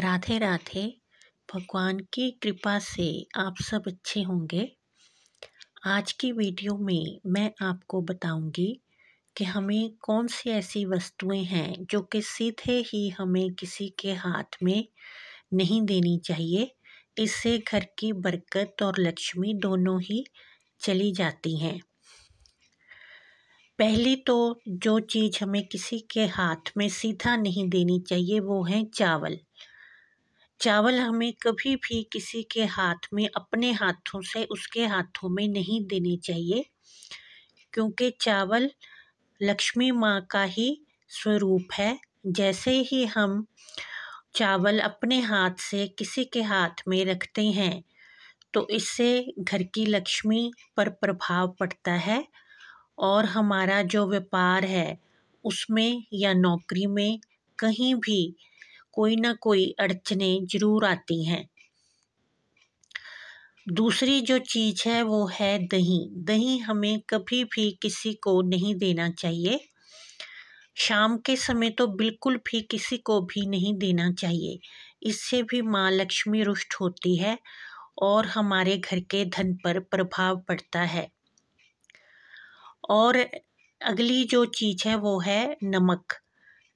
राधे राधे भगवान की कृपा से आप सब अच्छे होंगे आज की वीडियो में मैं आपको बताऊंगी कि हमें कौन सी ऐसी वस्तुएं हैं जो कि सीधे ही हमें किसी के हाथ में नहीं देनी चाहिए इससे घर की बरकत और लक्ष्मी दोनों ही चली जाती हैं पहली तो जो चीज़ हमें किसी के हाथ में सीधा नहीं देनी चाहिए वो है चावल चावल हमें कभी भी किसी के हाथ में अपने हाथों से उसके हाथों में नहीं देने चाहिए क्योंकि चावल लक्ष्मी माँ का ही स्वरूप है जैसे ही हम चावल अपने हाथ से किसी के हाथ में रखते हैं तो इससे घर की लक्ष्मी पर प्रभाव पड़ता है और हमारा जो व्यापार है उसमें या नौकरी में कहीं भी कोई ना कोई अड़चने ज़रूर आती हैं दूसरी जो चीज़ है वो है दही दही हमें कभी भी किसी को नहीं देना चाहिए शाम के समय तो बिल्कुल भी किसी को भी नहीं देना चाहिए इससे भी माँ लक्ष्मी रुष्ट होती है और हमारे घर के धन पर प्रभाव पड़ता है और अगली जो चीज़ है वो है नमक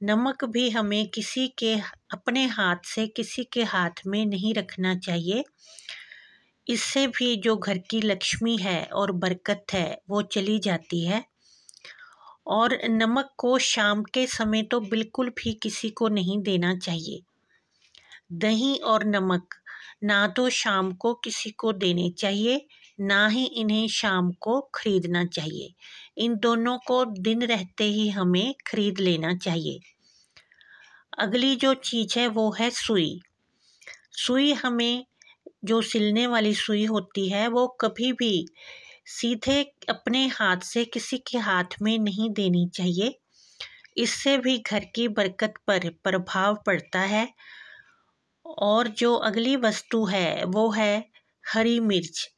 नमक भी हमें किसी के अपने हाथ से किसी के हाथ में नहीं रखना चाहिए इससे भी जो घर की लक्ष्मी है और बरकत है वो चली जाती है और नमक को शाम के समय तो बिल्कुल भी किसी को नहीं देना चाहिए दही और नमक ना तो शाम को किसी को देने चाहिए ना ही इन्हें शाम को खरीदना चाहिए इन दोनों को दिन रहते ही हमें खरीद लेना चाहिए अगली जो चीज़ है वो है सुई सुई हमें जो सिलने वाली सुई होती है वो कभी भी सीधे अपने हाथ से किसी के हाथ में नहीं देनी चाहिए इससे भी घर की बरकत पर प्रभाव पड़ता है और जो अगली वस्तु है वो है हरी मिर्च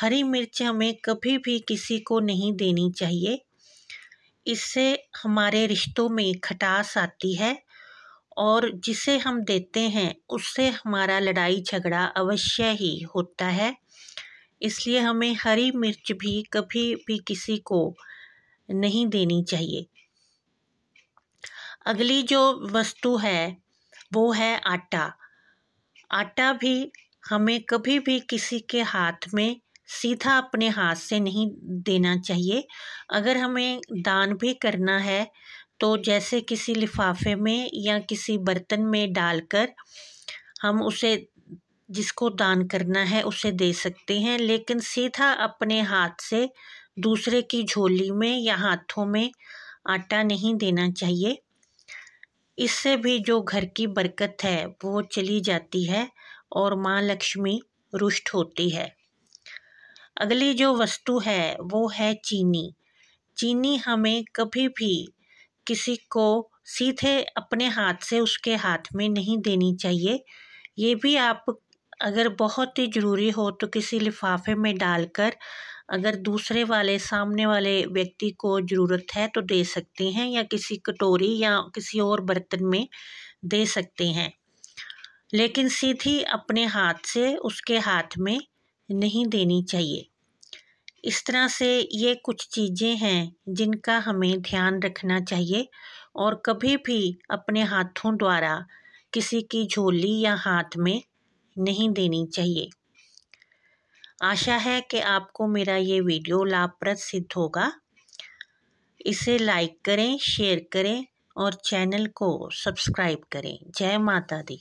हरी मिर्च हमें कभी भी किसी को नहीं देनी चाहिए इससे हमारे रिश्तों में खटास आती है और जिसे हम देते हैं उससे हमारा लड़ाई झगड़ा अवश्य ही होता है इसलिए हमें हरी मिर्च भी कभी भी किसी को नहीं देनी चाहिए अगली जो वस्तु है वो है आटा आटा भी हमें कभी भी किसी के हाथ में सीधा अपने हाथ से नहीं देना चाहिए अगर हमें दान भी करना है तो जैसे किसी लिफाफे में या किसी बर्तन में डालकर हम उसे जिसको दान करना है उसे दे सकते हैं लेकिन सीधा अपने हाथ से दूसरे की झोली में या हाथों में आटा नहीं देना चाहिए इससे भी जो घर की बरकत है वो चली जाती है और माँ लक्ष्मी रुष्ट होती है अगली जो वस्तु है वो है चीनी चीनी हमें कभी भी किसी को सीधे अपने हाथ से उसके हाथ में नहीं देनी चाहिए ये भी आप अगर बहुत ही ज़रूरी हो तो किसी लिफाफे में डालकर अगर दूसरे वाले सामने वाले व्यक्ति को ज़रूरत है तो दे सकते हैं या किसी कटोरी या किसी और बर्तन में दे सकते हैं लेकिन सीधी अपने हाथ से उसके हाथ में नहीं देनी चाहिए इस तरह से ये कुछ चीज़ें हैं जिनका हमें ध्यान रखना चाहिए और कभी भी अपने हाथों द्वारा किसी की झोली या हाथ में नहीं देनी चाहिए आशा है कि आपको मेरा ये वीडियो लाभप्रद सिद्ध होगा इसे लाइक करें शेयर करें और चैनल को सब्सक्राइब करें जय माता दी